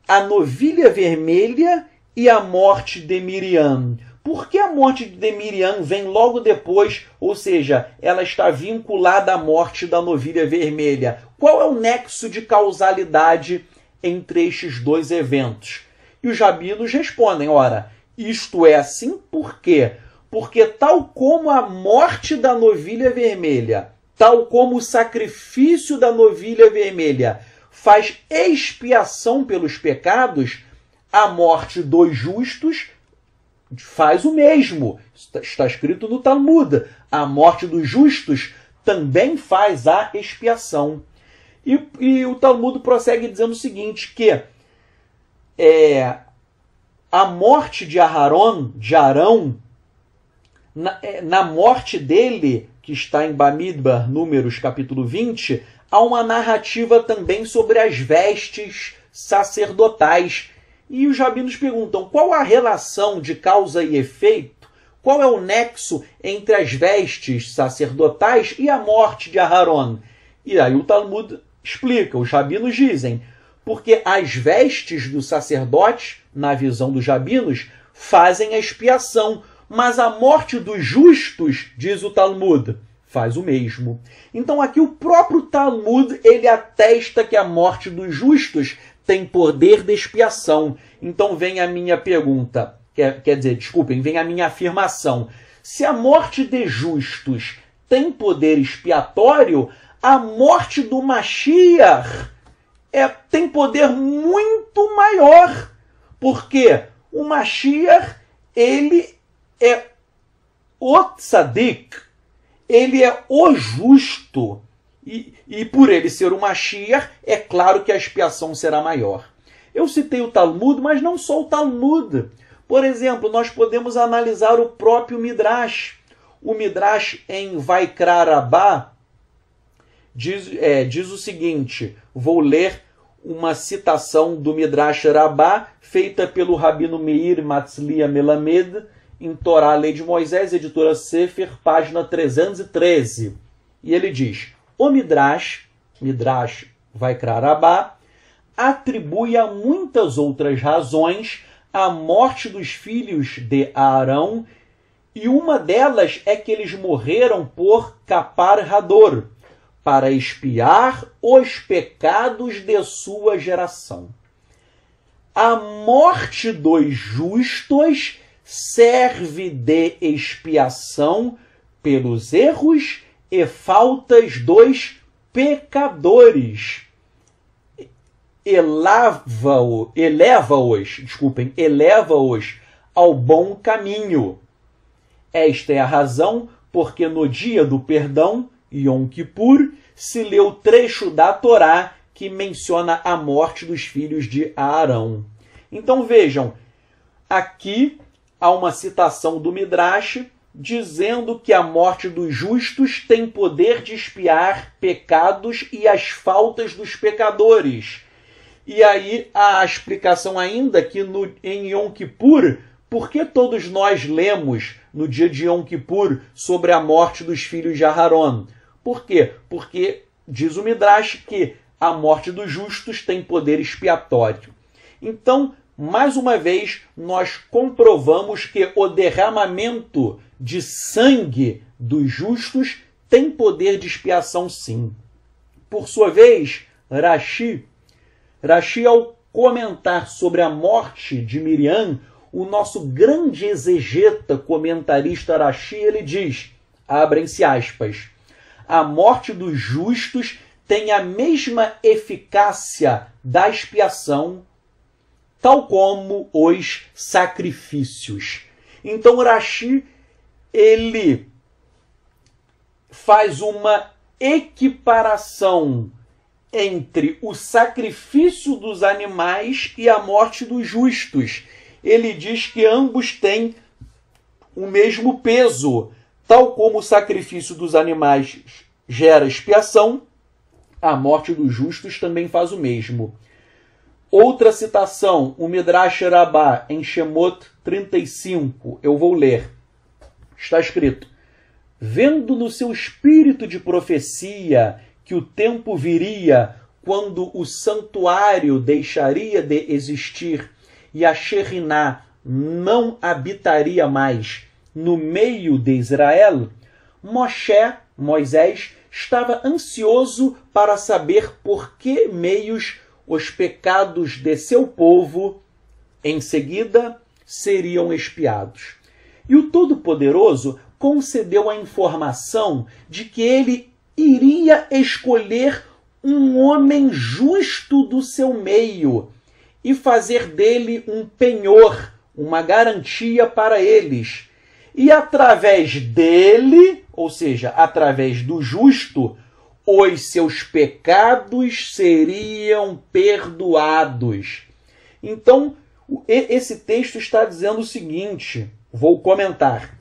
a novilha vermelha e a morte de Miriam? Por que a morte de Demirian vem logo depois, ou seja, ela está vinculada à morte da novilha vermelha? Qual é o nexo de causalidade entre estes dois eventos? E os rabinos respondem: ora, isto é assim por quê? Porque, tal como a morte da novilha vermelha, tal como o sacrifício da novilha vermelha faz expiação pelos pecados, a morte dos justos faz o mesmo. Está escrito no Talmud. A morte dos justos também faz a expiação. E, e o Talmud prossegue dizendo o seguinte: que é, a morte de Aharon, de Arão, na, é, na morte dele, que está em Bamidbar, Números capítulo 20, há uma narrativa também sobre as vestes sacerdotais e os rabinos perguntam qual a relação de causa e efeito, qual é o nexo entre as vestes sacerdotais e a morte de Aharon. E aí o Talmud explica, os rabinos dizem, porque as vestes do sacerdote, na visão dos rabinos, fazem a expiação, mas a morte dos justos, diz o Talmud, faz o mesmo. Então aqui o próprio Talmud ele atesta que a morte dos justos tem poder de expiação. Então vem a minha pergunta, quer, quer dizer, desculpem, vem a minha afirmação. Se a morte de justos tem poder expiatório, a morte do Mashiach é, tem poder muito maior. Porque o Mashiach, ele é o tzadik, ele é o justo, e, e por ele ser o Mashiach, é claro que a expiação será maior. Eu citei o Talmud, mas não só o Talmud. Por exemplo, nós podemos analisar o próprio Midrash. O Midrash em Vaikrarabá diz, é, diz o seguinte: vou ler uma citação do Midrash Rabá, feita pelo Rabino Meir Matzlia Melamed, em Torá, Lei de Moisés, editora Sefer, página 313. E ele diz: o Midrash, Midrash vai Crarabá, atribui a muitas outras razões a morte dos filhos de Arão, e uma delas é que eles morreram por Capar Hador, para espiar os pecados de sua geração. A morte dos justos serve de expiação pelos erros e faltas dos pecadores. Elava-o, eleva-os, desculpem, eleva-os ao bom caminho. Esta é a razão porque no dia do perdão, Yom Kippur, se lê o trecho da Torá que menciona a morte dos filhos de Arão. Então vejam, aqui há uma citação do Midrash dizendo que a morte dos justos tem poder de espiar pecados e as faltas dos pecadores. E aí a explicação ainda que no, em Yom Kippur, por que todos nós lemos no dia de Yom Kippur sobre a morte dos filhos de Aharon? Por quê? Porque diz o Midrash que a morte dos justos tem poder expiatório. Então, mais uma vez nós comprovamos que o derramamento de sangue dos justos tem poder de expiação, sim. Por sua vez, Rashi, Rashi ao comentar sobre a morte de Miriam, o nosso grande exegeta comentarista Rashi, ele diz, abrem-se aspas, a morte dos justos tem a mesma eficácia da expiação tal como os sacrifícios. Então Rashi ele faz uma equiparação entre o sacrifício dos animais e a morte dos justos. Ele diz que ambos têm o mesmo peso, tal como o sacrifício dos animais gera expiação, a morte dos justos também faz o mesmo. Outra citação, o Midrash Arabá em Shemot 35, eu vou ler. Está escrito: Vendo no seu espírito de profecia que o tempo viria quando o santuário deixaria de existir e a Sheriná não habitaria mais no meio de Israel, Moshe, Moisés, estava ansioso para saber por que meios os pecados de seu povo, em seguida seriam expiados. E o Todo-Poderoso concedeu a informação de que ele iria escolher um homem justo do seu meio e fazer dele um penhor, uma garantia para eles. E através dele, ou seja, através do justo, os seus pecados seriam perdoados. Então, esse texto está dizendo o seguinte, vou comentar.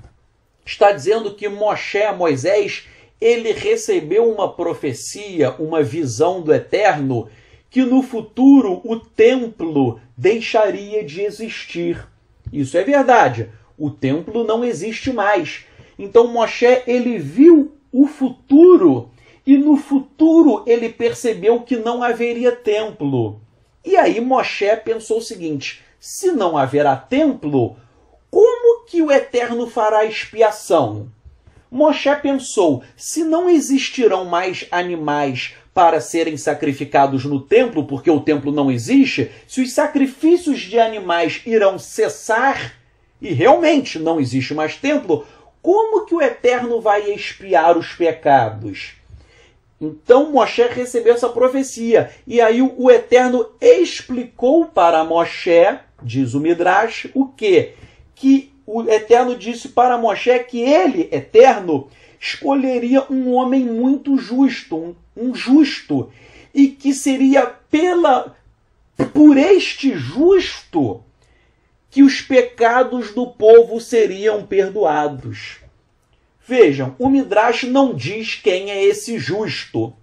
Está dizendo que Moshe, Moisés, ele recebeu uma profecia, uma visão do eterno, que no futuro o templo deixaria de existir. Isso é verdade. O templo não existe mais. Então Moshe ele viu o futuro e no futuro ele percebeu que não haveria templo. E aí Moshe pensou o seguinte: se não haverá templo, como que o Eterno fará expiação? Moshe pensou: se não existirão mais animais para serem sacrificados no templo, porque o templo não existe, se os sacrifícios de animais irão cessar e realmente não existe mais templo, como que o Eterno vai expiar os pecados? Então Moshe recebeu essa profecia. E aí o Eterno explicou para Moshe, diz o Midrash, o quê? Que o Eterno disse para Moshe que ele, Eterno, escolheria um homem muito justo, um, um justo, e que seria pela por este justo que os pecados do povo seriam perdoados. Vejam, o Midrash não diz quem é esse justo.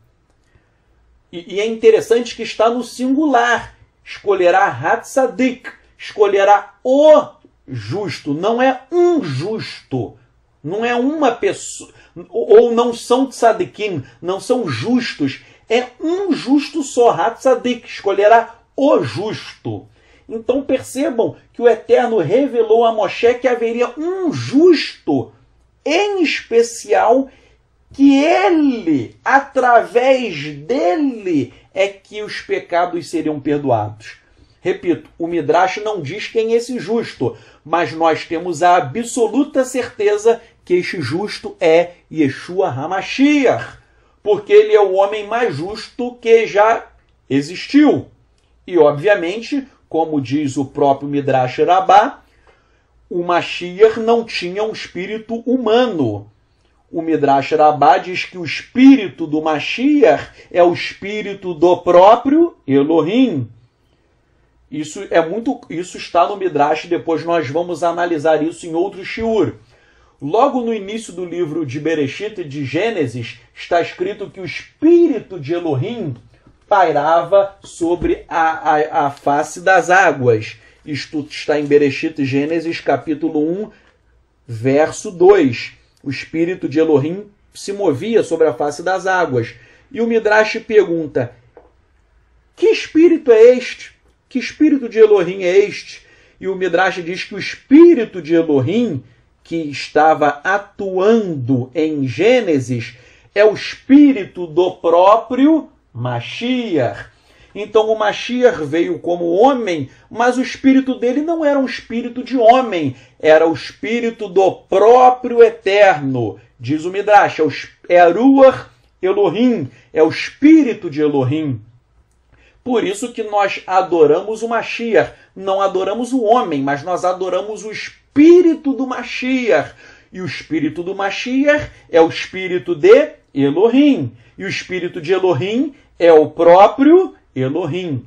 E, e é interessante que está no singular. Escolherá Hatzadik, escolherá o justo, não é um justo. Não é uma pessoa, ou não são tzadikim, não são justos. É um justo só, Hatzadik, escolherá o justo. Então percebam que o Eterno revelou a Moshe que haveria um justo em especial que ele, através dele, é que os pecados seriam perdoados. Repito, o Midrash não diz quem é esse justo, mas nós temos a absoluta certeza que este justo é Yeshua Hamashiach, porque ele é o homem mais justo que já existiu. E, obviamente, como diz o próprio Midrash Rabá, o Mashiach não tinha um espírito humano. O Midrash Rabbah diz que o espírito do Mashiach é o espírito do próprio Elohim. Isso é muito, isso está no Midrash, depois nós vamos analisar isso em outro shiur. Logo no início do livro de Bereshit de Gênesis, está escrito que o espírito de Elohim pairava sobre a, a, a face das águas. Isto está em Bereshit, Gênesis, capítulo 1, verso 2. O espírito de Elohim se movia sobre a face das águas. E o Midrash pergunta: Que espírito é este? Que espírito de Elohim é este? E o Midrash diz que o espírito de Elohim, que estava atuando em Gênesis, é o espírito do próprio Mashiach. Então o Mashiach veio como homem, mas o espírito dele não era um espírito de homem, era o espírito do próprio Eterno. Diz o Midrash, é, é a Ruach Elohim, é o espírito de Elohim. Por isso que nós adoramos o Mashiach, não adoramos o homem, mas nós adoramos o espírito do Mashiach. E o espírito do Mashiach é o espírito de Elohim. E o espírito de Elohim é o próprio Elohim.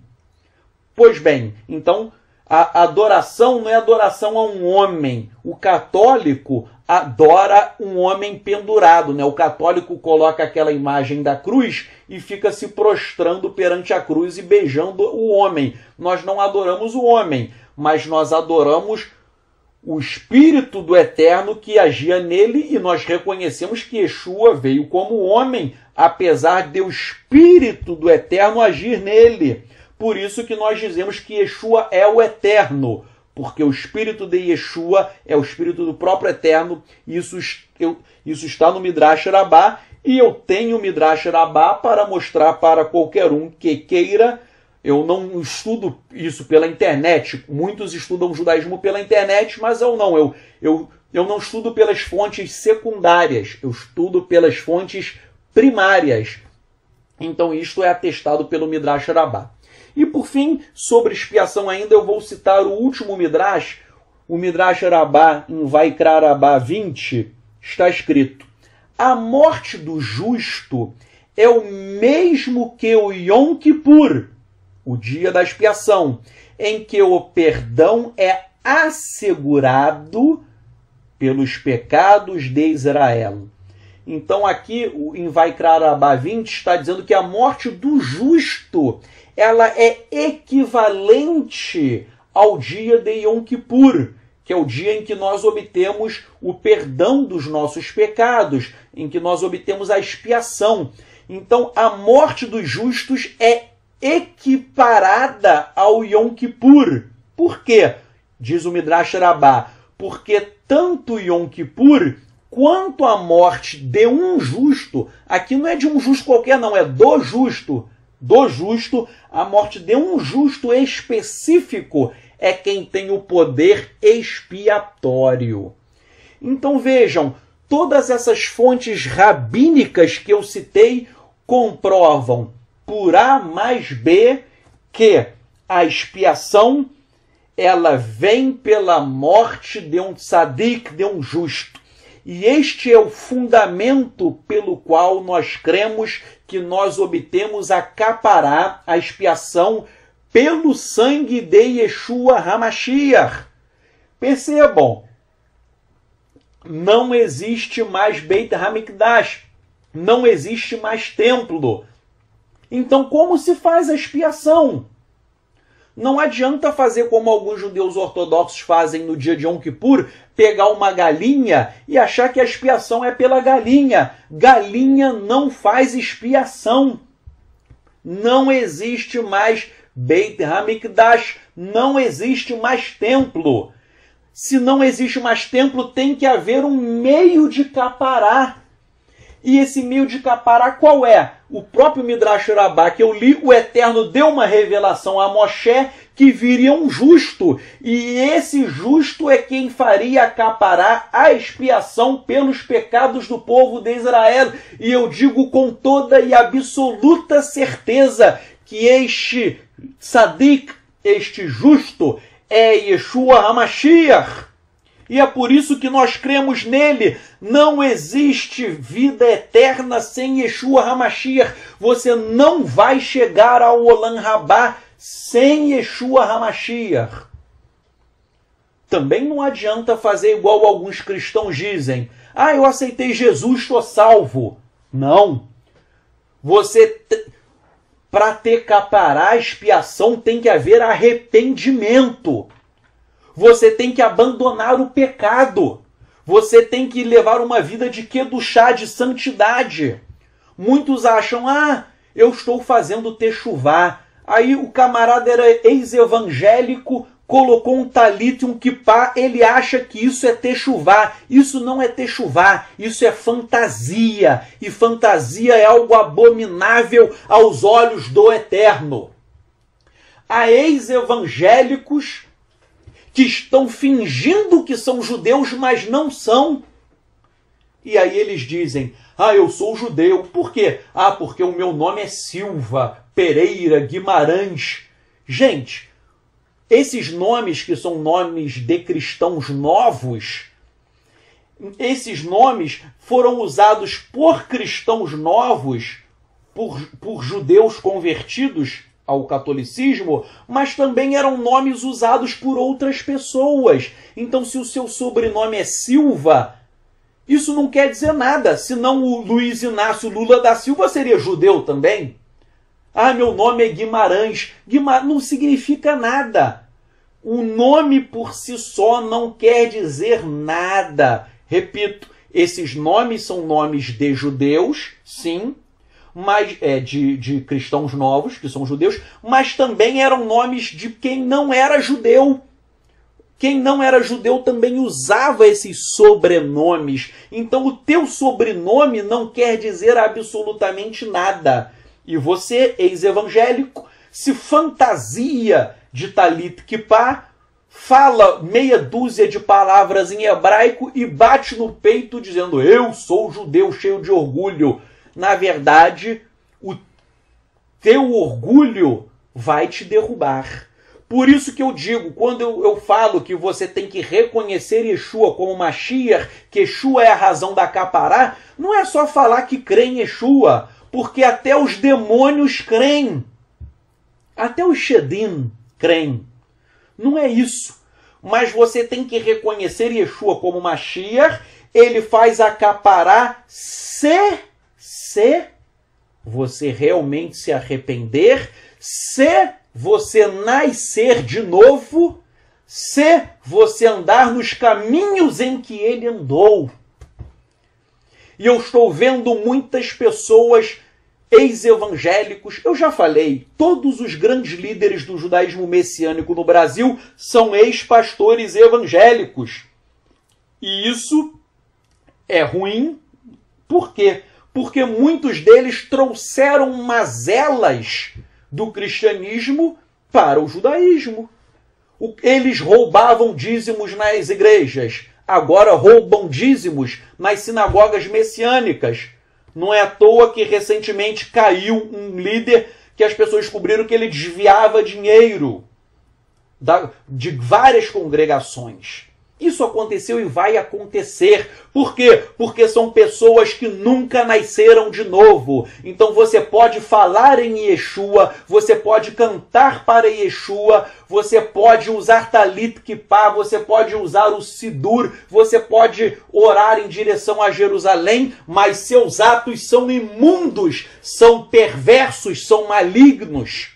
Pois bem, então a adoração não é adoração a um homem. O católico adora um homem pendurado, né? O católico coloca aquela imagem da cruz e fica se prostrando perante a cruz e beijando o homem. Nós não adoramos o homem, mas nós adoramos o espírito do eterno que agia nele e nós reconhecemos que Yeshua veio como homem, apesar de o espírito do eterno agir nele. Por isso que nós dizemos que Yeshua é o eterno, porque o espírito de Yeshua é o espírito do próprio eterno. Isso, eu, isso está no Midrash Rabá e eu tenho o Midrash Rabá para mostrar para qualquer um que queira eu não estudo isso pela internet. Muitos estudam o judaísmo pela internet, mas eu não. Eu, eu, eu não estudo pelas fontes secundárias. Eu estudo pelas fontes primárias. Então, isto é atestado pelo Midrash Rabbah. E por fim, sobre expiação ainda, eu vou citar o último Midrash, o Midrash Rabbah em Vaikra 20, está escrito: A morte do justo é o mesmo que o Yom Kippur, o dia da expiação, em que o perdão é assegurado pelos pecados de Israel. Então aqui em Vaikrarabá 20 está dizendo que a morte do justo ela é equivalente ao dia de Yom Kippur, que é o dia em que nós obtemos o perdão dos nossos pecados, em que nós obtemos a expiação. Então a morte dos justos é equiparada ao Yom Kippur. Por quê? Diz o Midrash Rabá. Porque tanto Yom Kippur quanto a morte de um justo, aqui não é de um justo qualquer, não, é do justo. Do justo, a morte de um justo específico é quem tem o poder expiatório. Então vejam, todas essas fontes rabínicas que eu citei comprovam por A mais B que a expiação ela vem pela morte de um tzadik, de um justo. E este é o fundamento pelo qual nós cremos que nós obtemos acaparar a expiação, pelo sangue de Yeshua Hamashiach. Percebam, não existe mais Beit HaMikdash, não existe mais templo, então, como se faz a expiação? Não adianta fazer como alguns judeus ortodoxos fazem no dia de Yom Kippur, pegar uma galinha e achar que a expiação é pela galinha. Galinha não faz expiação. Não existe mais Beit Hamikdash, não existe mais templo. Se não existe mais templo, tem que haver um meio de caparar. E esse meio de capará qual é? O próprio Midrash Rabá que eu li, o Eterno deu uma revelação a Moshe que viria um justo, e esse justo é quem faria capará a expiação pelos pecados do povo de Israel. E eu digo com toda e absoluta certeza que este Sadik, este justo, é Yeshua HaMashiach. E é por isso que nós cremos nele. Não existe vida eterna sem Yeshua Hamashiach. Você não vai chegar ao Olam Rabá sem Yeshua Hamashiach. Também não adianta fazer igual alguns cristãos dizem. Ah, eu aceitei Jesus, estou salvo. Não. Você, te... para ter capará expiação, tem que haver arrependimento. Você tem que abandonar o pecado. Você tem que levar uma vida de chá de santidade. Muitos acham, ah, eu estou fazendo techuvá. Aí o camarada era ex-evangélico, colocou um talito e um kipá, ele acha que isso é techuvá. Isso não é techuvá, isso é fantasia. E fantasia é algo abominável aos olhos do Eterno. Há ex-evangélicos que estão fingindo que são judeus, mas não são. E aí eles dizem: Ah, eu sou judeu. Por quê? Ah, porque o meu nome é Silva, Pereira, Guimarães. Gente, esses nomes que são nomes de cristãos novos, esses nomes foram usados por cristãos novos, por, por judeus convertidos, ao catolicismo, mas também eram nomes usados por outras pessoas. Então, se o seu sobrenome é Silva, isso não quer dizer nada, senão o Luiz Inácio Lula da Silva seria judeu também. Ah, meu nome é Guimarães. Guimarães não significa nada. O nome por si só não quer dizer nada. Repito, esses nomes são nomes de judeus, sim, mas é, de, de cristãos novos, que são judeus, mas também eram nomes de quem não era judeu. Quem não era judeu também usava esses sobrenomes. Então o teu sobrenome não quer dizer absolutamente nada. E você, ex-evangélico, se fantasia de Talit Kippah, fala meia dúzia de palavras em hebraico e bate no peito dizendo: Eu sou judeu cheio de orgulho na verdade, o teu orgulho vai te derrubar. Por isso que eu digo, quando eu, eu, falo que você tem que reconhecer Yeshua como Mashiach, que Yeshua é a razão da capará, não é só falar que crê em Yeshua, porque até os demônios creem. Até os Shedim creem. Não é isso. Mas você tem que reconhecer Yeshua como Mashiach, ele faz a capará ser se você realmente se arrepender, se você nascer de novo, se você andar nos caminhos em que ele andou. E eu estou vendo muitas pessoas ex-evangélicos. Eu já falei, todos os grandes líderes do judaísmo messiânico no Brasil são ex-pastores evangélicos. E isso é ruim, por quê? Porque porque muitos deles trouxeram mazelas do cristianismo para o judaísmo. Eles roubavam dízimos nas igrejas, agora roubam dízimos nas sinagogas messiânicas. Não é à toa que recentemente caiu um líder que as pessoas descobriram que ele desviava dinheiro de várias congregações. Isso aconteceu e vai acontecer. Por quê? Porque são pessoas que nunca nasceram de novo. Então você pode falar em Yeshua, você pode cantar para Yeshua, você pode usar Talit Kippah, você pode usar o Sidur, você pode orar em direção a Jerusalém, mas seus atos são imundos, são perversos, são malignos.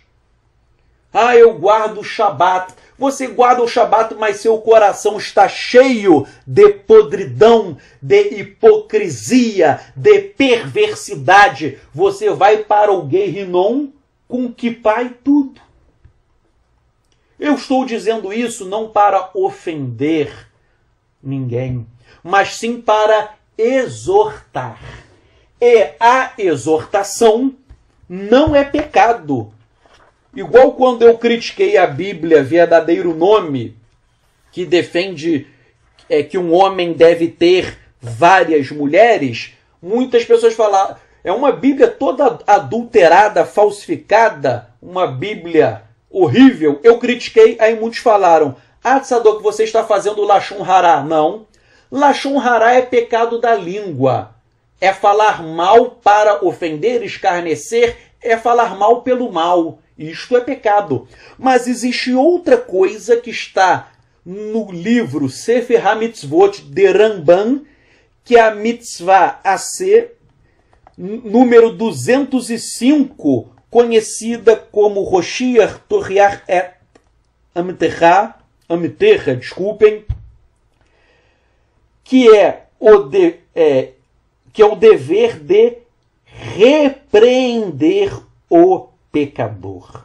Ah, eu guardo o Shabat você guarda o Shabat, mas seu coração está cheio de podridão, de hipocrisia, de perversidade. Você vai para o Guerrinon com que pai tudo. Eu estou dizendo isso não para ofender ninguém, mas sim para exortar. E a exortação não é pecado, Igual quando eu critiquei a Bíblia, verdadeiro nome, que defende é, que um homem deve ter várias mulheres, muitas pessoas falaram. É uma Bíblia toda adulterada, falsificada, uma Bíblia horrível. Eu critiquei, aí muitos falaram: Ah, Sadok, você está fazendo Lachon Hará. Não. Lachon Hará é pecado da língua. É falar mal para ofender, escarnecer, é falar mal pelo mal. Isto é pecado. Mas existe outra coisa que está no livro Sefer HaMitzvot de Ramban, que é a mitzvah a ser número 205, conhecida como Roshiach Torriar et Amterra, Amterra, desculpem, que é o de, é, que é o dever de repreender o pecador.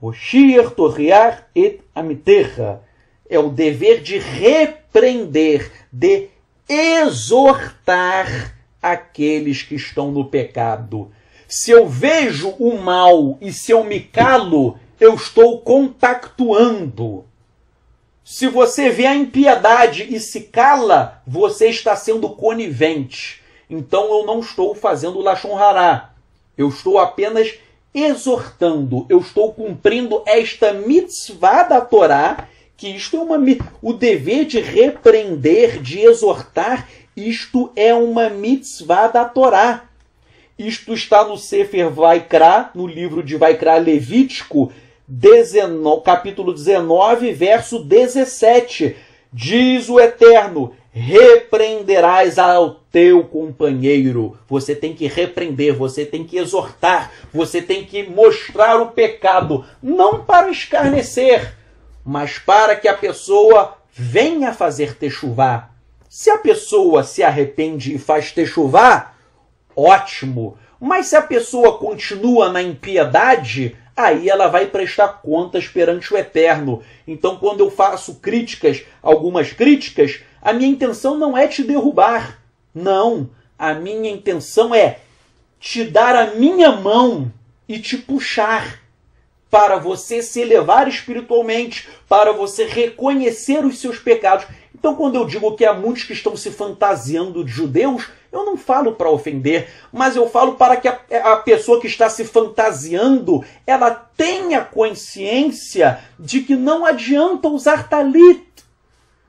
Roshir torriar et amiterra é o dever de repreender, de exortar aqueles que estão no pecado. Se eu vejo o mal e se eu me calo, eu estou contactuando. Se você vê a impiedade e se cala, você está sendo conivente. Então eu não estou fazendo Lashon Hará. Eu estou apenas exortando, eu estou cumprindo esta mitzvah da Torá, que isto é uma o dever de repreender, de exortar, isto é uma mitzvah da Torá. Isto está no Sefer Vaikra, no livro de Vaikra Levítico, capítulo 19, verso 17. Diz o Eterno: repreenderás ao teu companheiro. Você tem que repreender, você tem que exortar, você tem que mostrar o pecado, não para escarnecer, mas para que a pessoa venha fazer techuvá. Se a pessoa se arrepende e faz techuvá, ótimo. Mas se a pessoa continua na impiedade, aí ela vai prestar contas perante o Eterno. Então, quando eu faço críticas, algumas críticas, a minha intenção não é te derrubar. Não. A minha intenção é te dar a minha mão e te puxar para você se elevar espiritualmente, para você reconhecer os seus pecados. Então, quando eu digo que há muitos que estão se fantasiando de judeus, eu não falo para ofender, mas eu falo para que a, a, pessoa que está se fantasiando, ela tenha consciência de que não adianta usar talit.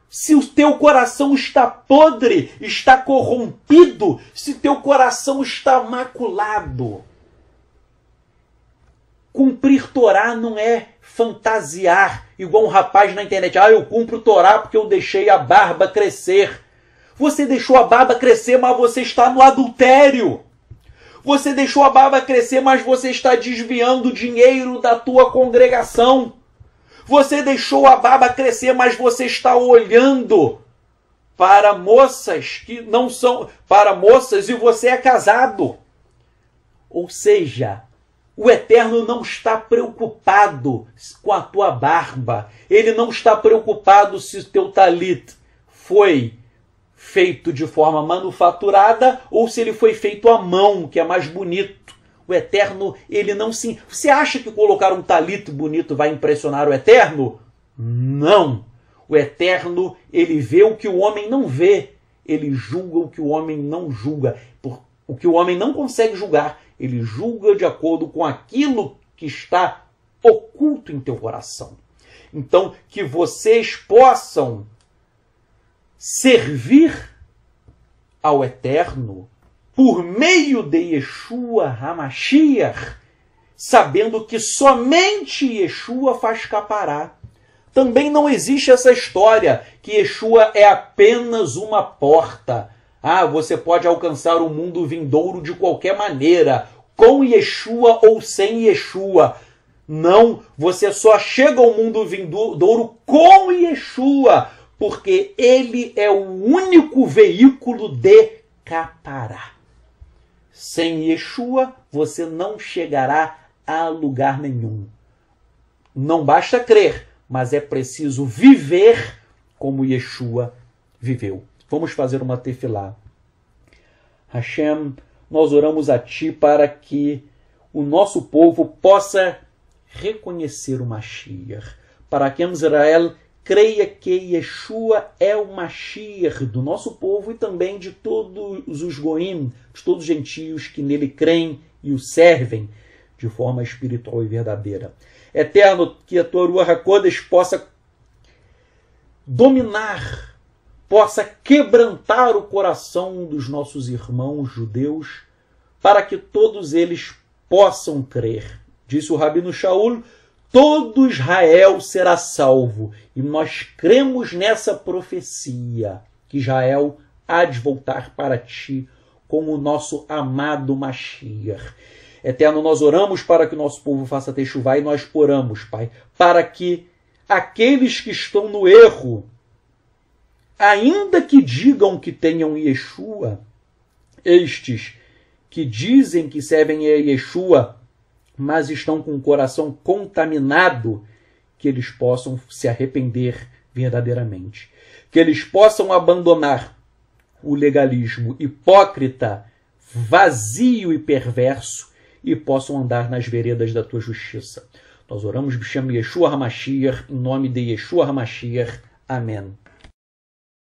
Se o teu coração está podre, está corrompido, se teu coração está maculado. Cumprir Torá não é fantasiar, igual um rapaz na internet. Ah, eu cumpro Torá porque eu deixei a barba crescer. Você deixou a barba crescer, mas você está no adultério. Você deixou a barba crescer, mas você está desviando dinheiro da tua congregação. Você deixou a barba crescer, mas você está olhando para moças que não são para moças e você é casado. Ou seja, o Eterno não está preocupado com a tua barba. Ele não está preocupado se o teu talit foi feito de forma manufaturada ou se ele foi feito à mão, que é mais bonito. O Eterno, ele não se. Você acha que colocar um talito bonito vai impressionar o Eterno? Não! O Eterno, ele vê o que o homem não vê, ele julga o que o homem não julga. Por, o que o homem não consegue julgar, ele julga de acordo com aquilo que está oculto em teu coração. Então, que vocês possam servir ao Eterno por meio de Yeshua Hamashiach, sabendo que somente Yeshua faz capará. Também não existe essa história que Yeshua é apenas uma porta. Ah, você pode alcançar o mundo vindouro de qualquer maneira, com Yeshua ou sem Yeshua. Não, você só chega ao mundo vindouro com Yeshua porque ele é o único veículo de Capará. Sem Yeshua, você não chegará a lugar nenhum. Não basta crer, mas é preciso viver como Yeshua viveu. Vamos fazer uma tefilá. Hashem, nós oramos a Ti para que o nosso povo possa reconhecer o Mashiach, para que Israel creia que Yeshua é o Mashiach do nosso povo e também de todos os goim, de todos os gentios que nele creem e o servem de forma espiritual e verdadeira. Eterno, que a tua Ruach HaKodesh possa dominar, possa quebrantar o coração dos nossos irmãos judeus, para que todos eles possam crer. Disse o Rabino Shaul, todo Israel será salvo. E nós cremos nessa profecia que Israel há de voltar para ti com o nosso amado Mashiach. Eterno, nós oramos para que o nosso povo faça techuvá e nós oramos, Pai, para que aqueles que estão no erro, ainda que digam que tenham Yeshua, estes que dizem que servem a Yeshua mas estão com o coração contaminado, que eles possam se arrepender verdadeiramente. Que eles possam abandonar o legalismo hipócrita, vazio e perverso e possam andar nas veredas da tua justiça. Nós oramos, Bisham Yeshua HaMashiach, em nome de Yeshua HaMashiach. Amém.